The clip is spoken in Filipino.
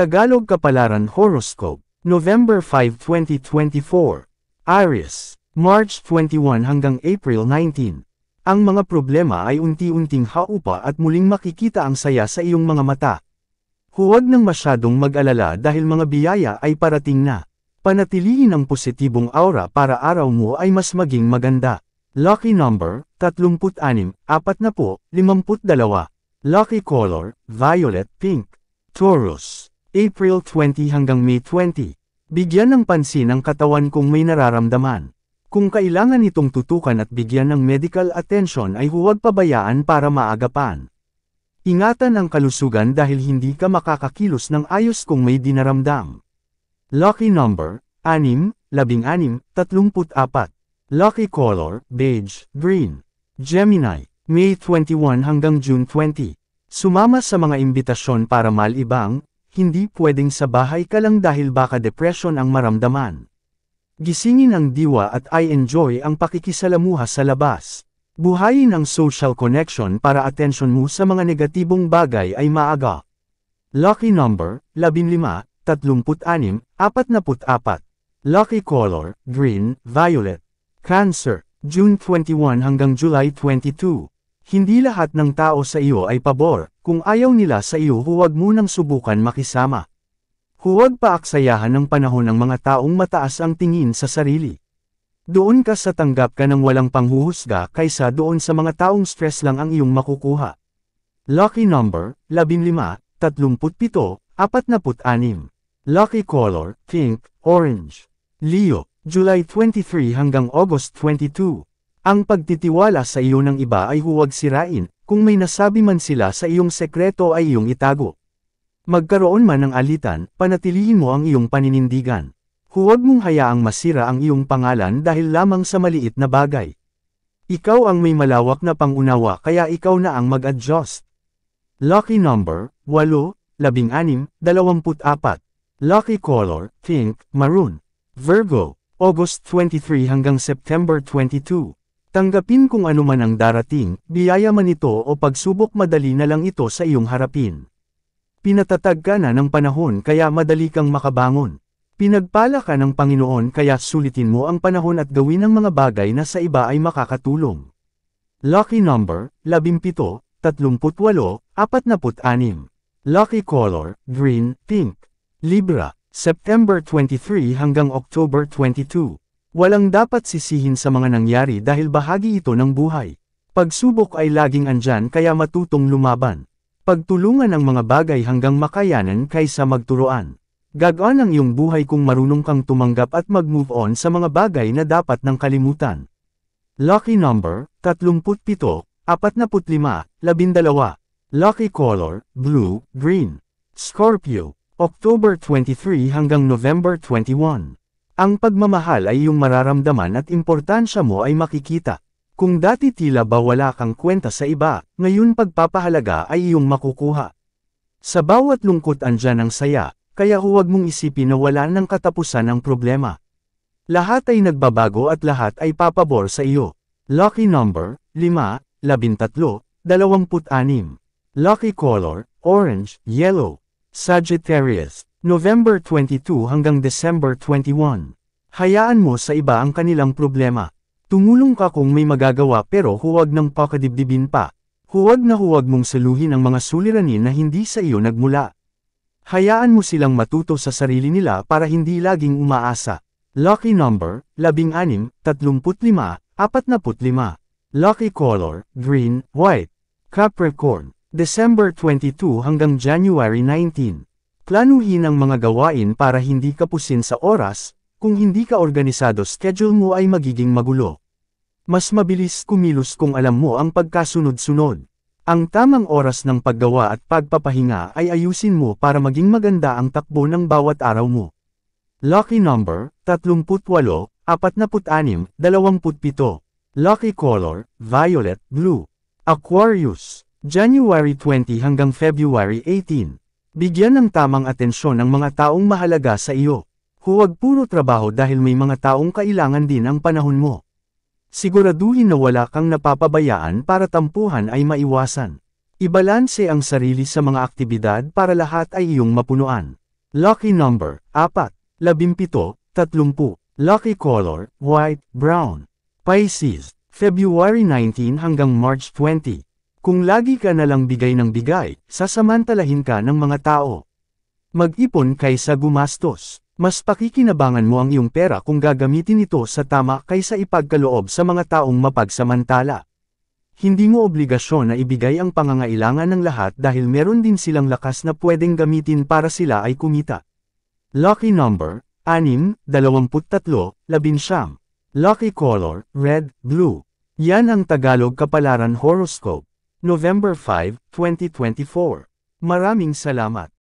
Tagalog Kapalaran Horoscope, November 5, 2024. Aries, March 21 hanggang April 19. Ang mga problema ay unti-unting haupa at muling makikita ang saya sa iyong mga mata. Huwag nang masyadong mag-alala dahil mga biyaya ay parating na. Panatilihin ang positibong aura para araw mo ay mas maging maganda. Lucky number, 36, 40, 52. Lucky color, violet pink. Taurus. April 20 hanggang May 20. Bigyan ng pansin ang katawan kung may nararamdaman. Kung kailangan itong tutukan at bigyan ng medical attention ay huwag pabayaan para maagapan. Ingatan ang kalusugan dahil hindi ka makakakilos ng ayos kung may dinaramdam. Lucky number, 6, 16, 34. Lucky color, beige, green. Gemini, May 21 hanggang June 20. Sumama sa mga imbitasyon para malibang, hindi pwedeng sa bahay ka lang dahil baka depression ang maramdaman. Gisingin ang diwa at I enjoy ang pakikisalamuha sa labas. Buhayin ang social connection para atensyon mo sa mga negatibong bagay ay maaga. Lucky number, 15, 36, 44. Lucky color, green, violet. Cancer, June 21 hanggang July 22. Hindi lahat ng tao sa iyo ay pabor, kung ayaw nila sa iyo huwag mo nang subukan makisama. Huwag paaksayahan ng panahon ng mga taong mataas ang tingin sa sarili. Doon ka sa tanggap ka ng walang panghuhusga kaysa doon sa mga taong stress lang ang iyong makukuha. Lucky number, 15, 37, 46. Lucky color, pink, orange. Leo, July 23 hanggang August 22. Ang pagtitiwala sa iyo ng iba ay huwag sirain, kung may nasabi man sila sa iyong sekreto ay iyong itago. Magkaroon man ng alitan, panatilihin mo ang iyong paninindigan. Huwag mong hayaang masira ang iyong pangalan dahil lamang sa maliit na bagay. Ikaw ang may malawak na pangunawa kaya ikaw na ang mag-adjust. Lucky number, 8, 16, 24. Lucky color, pink, maroon. Virgo, August 23 hanggang September 22. Tanggapin kung anuman ang darating, biyaya man ito o pagsubok madali na lang ito sa iyong harapin. Pinatatag ka na ng panahon kaya madali kang makabangon. Pinagpala ka ng Panginoon kaya sulitin mo ang panahon at gawin ang mga bagay na sa iba ay makakatulong. Lucky number, 17, 38, 46. Lucky color, green, pink. Libra, September 23 hanggang October 22. Walang dapat sisihin sa mga nangyari dahil bahagi ito ng buhay. Pagsubok ay laging andyan kaya matutong lumaban. Pagtulungan ang mga bagay hanggang makayanan kaysa magturoan. Gagaan ang iyong buhay kung marunong kang tumanggap at mag-move on sa mga bagay na dapat nang kalimutan. Lucky number, 37, 45, 12. Lucky color, blue, green. Scorpio, October 23 hanggang November 21. Ang pagmamahal ay yung mararamdaman at importansya mo ay makikita. Kung dati tila ba wala kang kwenta sa iba, ngayon pagpapahalaga ay iyong makukuha. Sa bawat lungkot andyan ang saya, kaya huwag mong isipin na wala ng katapusan ang problema. Lahat ay nagbabago at lahat ay papabor sa iyo. Lucky number, 5, 13, 26. Lucky color, orange, yellow. Sagittarius. November 22 hanggang December 21. Hayaan mo sa iba ang kanilang problema. Tumulong ka kung may magagawa pero huwag nang pakadibdibin pa. Huwag na huwag mong saluhin ang mga suliranin na hindi sa iyo nagmula. Hayaan mo silang matuto sa sarili nila para hindi laging umaasa. Lucky number, 16, 35, 45. Lucky color, green, white. Capricorn, December 22 hanggang January 19. Planuhin ang mga gawain para hindi kapusin sa oras, kung hindi ka organisado schedule mo ay magiging magulo. Mas mabilis kumilos kung alam mo ang pagkasunod-sunod. Ang tamang oras ng paggawa at pagpapahinga ay ayusin mo para maging maganda ang takbo ng bawat araw mo. Lucky number, 38, 46, 27. Lucky color, violet, blue. Aquarius, January 20 hanggang February 18. Bigyan ng tamang atensyon ang mga taong mahalaga sa iyo. Huwag puro trabaho dahil may mga taong kailangan din ang panahon mo. Siguraduhin na wala kang napapabayaan para tampuhan ay maiwasan. Ibalanse ang sarili sa mga aktibidad para lahat ay iyong mapunuan. Lucky number, 4, 17, 30. Lucky color, white, brown. Pisces, February 19 hanggang March 20. Kung lagi ka nalang bigay ng bigay, sasamantalahin ka ng mga tao. Mag-ipon kaysa gumastos. Mas pakikinabangan mo ang iyong pera kung gagamitin ito sa tama kaysa ipagkaloob sa mga taong mapagsamantala. Hindi mo obligasyon na ibigay ang pangangailangan ng lahat dahil meron din silang lakas na pwedeng gamitin para sila ay kumita. Lucky number, 6, 23, 19. Lucky color, red, blue. Yan ang Tagalog kapalaran horoscope. November 5, 2024. Maraming salamat.